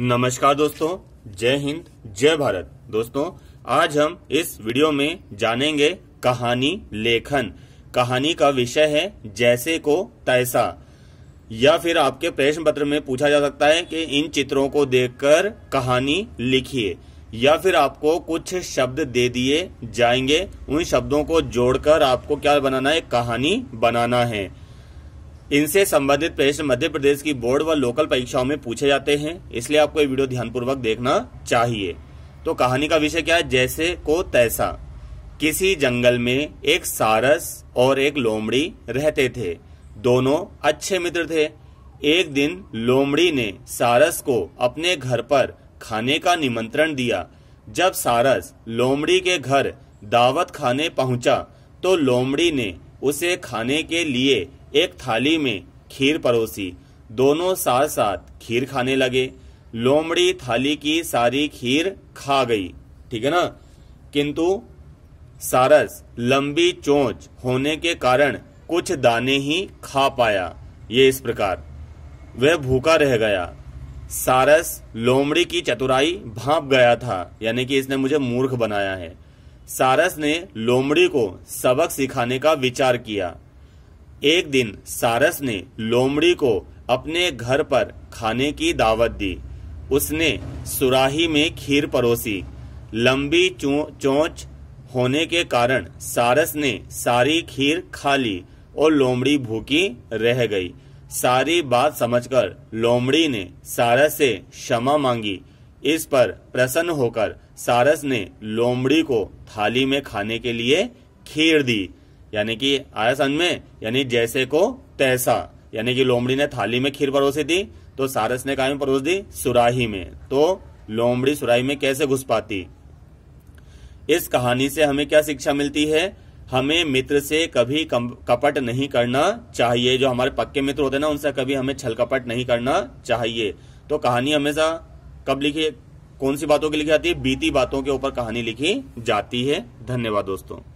नमस्कार दोस्तों जय हिंद जय भारत दोस्तों आज हम इस वीडियो में जानेंगे कहानी लेखन कहानी का विषय है जैसे को तैसा या फिर आपके प्रश्न पत्र में पूछा जा सकता है कि इन चित्रों को देखकर कहानी लिखिए या फिर आपको कुछ शब्द दे दिए जाएंगे उन शब्दों को जोड़कर आपको क्या बनाना है कहानी बनाना है इनसे संबंधित प्रश्न मध्य प्रदेश की बोर्ड व लोकल परीक्षाओं में पूछे जाते हैं इसलिए आपको ये वीडियो ध्यानपूर्वक देखना चाहिए तो कहानी का विषय क्या है जैसे को तैसा किसी जंगल में एक सारस और एक लोमड़ी रहते थे दोनों अच्छे मित्र थे एक दिन लोमड़ी ने सारस को अपने घर पर खाने का निमंत्रण दिया जब सारस लोमड़ी के घर दावत खाने पहुंचा तो लोमड़ी ने उसे खाने के लिए एक थाली में खीर परोसी दोनों साथ साथ खीर खाने लगे लोमड़ी थाली की सारी खीर खा गई ठीक है ना किंतु सारस लंबी चोंच होने के कारण कुछ दाने ही खा पाया ये इस प्रकार वह भूखा रह गया सारस लोमड़ी की चतुराई भाप गया था यानी कि इसने मुझे मूर्ख बनाया है सारस ने लोमड़ी को सबक सिखाने का विचार किया एक दिन सारस ने लोमड़ी को अपने घर पर खाने की दावत दी उसने सुराही में खीर परोसी लंबी चोंच होने के कारण सारस ने सारी खीर खा ली और लोमड़ी भूखी रह गई सारी बात समझकर लोमड़ी ने सारस से क्षमा मांगी इस पर प्रसन्न होकर सारस ने लोमड़ी को थाली में खाने के लिए खीर दी यानी कि आया समझ में यानी जैसे को तैसा यानी कि लोमड़ी ने थाली में खीर परोसी थी तो सारस ने कहा परोस दी सुराही में तो लोमड़ी सुराही में कैसे घुस पाती इस कहानी से हमें क्या शिक्षा मिलती है हमें मित्र से कभी कपट नहीं करना चाहिए जो हमारे पक्के मित्र होते हैं ना उनसे कभी हमें छल कपट नहीं करना चाहिए तो कहानी हमेशा कब लिखी कौन सी बातों की लिखी जाती है बीती बातों के ऊपर कहानी लिखी जाती है धन्यवाद दोस्तों